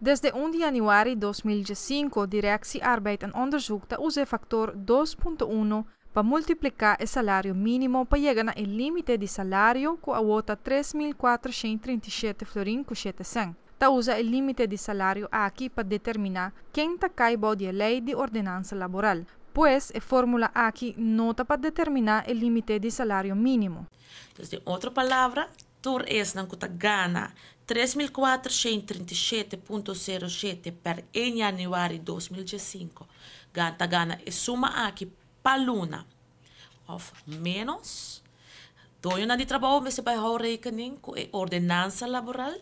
Desde 1 de 2005 directie Arbeid en onderzoek dat onze factor 2.1 para multiplicar el salario mínimo para llegar al límite de salario con a 3.437 florin 7 Ta usa el límite de salario aquí para determinar quién ta en de ley de ordenanza laboral, pues la e fórmula aquí nota para determinar el límite de salario mínimo. Desde otra palabra, Tur es ng Kutagana 3437.07 per en januari 2015. Gantagana e suma aqui para paluna of menos Doi na de di trabaho, may sabay ho reckoning, ordenança laboral,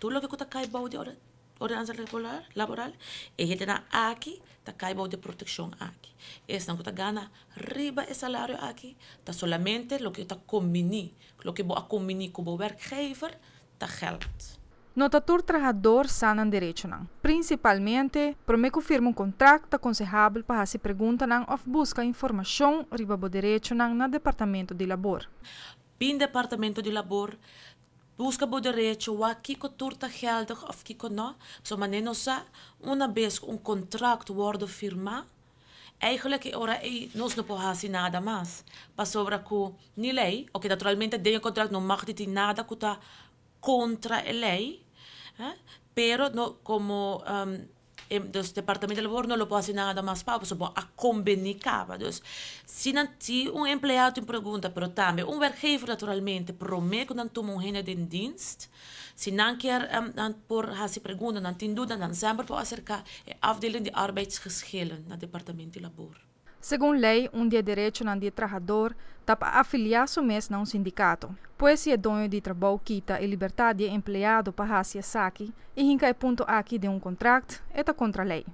tulo que takay bawo di ordenança. ordenança regular, laboral, y e gente tiene aquí, de protección aquí Es não tá gana riba e salario aquí está solamente lo que está combini, lo que va combini com o werkgever, tá geld. Notatur trabajador sanan derecho nan. Principalmente, promeco firma un contrato aconsejable para si pregunta nan of busca información riba bo derecho nan na departamento de labor. Pin departamento de labor, busca o wa kiko turta geldig of não no. Zo manenosa uma vez un contract worden firma. Eigenlijk ora ei nos no fazer nada más. Pasobra ku ni lei, o que naturalmente de contract no magditi nada que kuta tá contra lei. Eh? Pero no como um, dos Departamento de Labor não lhe pode nada mais para, só a comunicava. Se, não, se um empregado me pergunta, pero também um werkgever naturalmente, promete que não toma um reino de dienst, se não quer um, por essa pergunta, não tem dúvida, não sempre pode acercar a afdeling de arbeidsgeschillen na Departamento de Labor. Segundo lei, um dia direito não de trabalhador está para afiliar-se a um sindicato. Pois é dono de trabalho quita a liberdade de empregado para fazer saque, e rinca é ponto aqui de um contrato, é contra a lei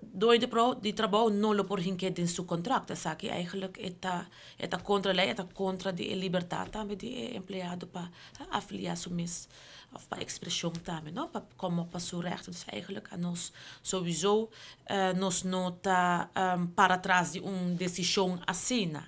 door de, pro, de trabalho não non por hinket in su contract. Saki eigenlijk está está contra lei está contra de liberdade também de empregado para afiliar su mis ou para expressão também, não? Para como para su recht. Dus eigenlijk a nós sowieso uh, nos nota um, eh, para trás de um decisão assina.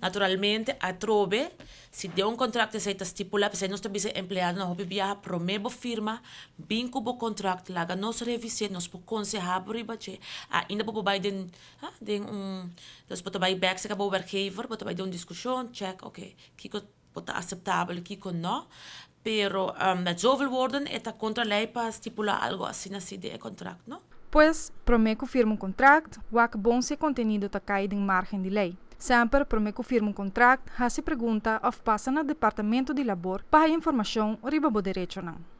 Naturalmente, a trobe si ah, de un contrato stipula estipulado, se nós também empregado na hobby viaja, promebo firma, vinco o contrato, laga nós revisê, nós por conservar por ribache. Ainda por vai de, ah, de um, nós por vai back, se acabou o arquivo, por vai de um check, ok, kiko pota aceptable, kiko no pero um, met worden eta contra ley para estipular algo assim, assim de contrato, no Pois, pues, promebo firma um contrato, o que bom se contenido está caído em margem de lei. Sempre promete firma um contrato, se pergunta ou passa no Departamento de Labor para informação riba o direito não.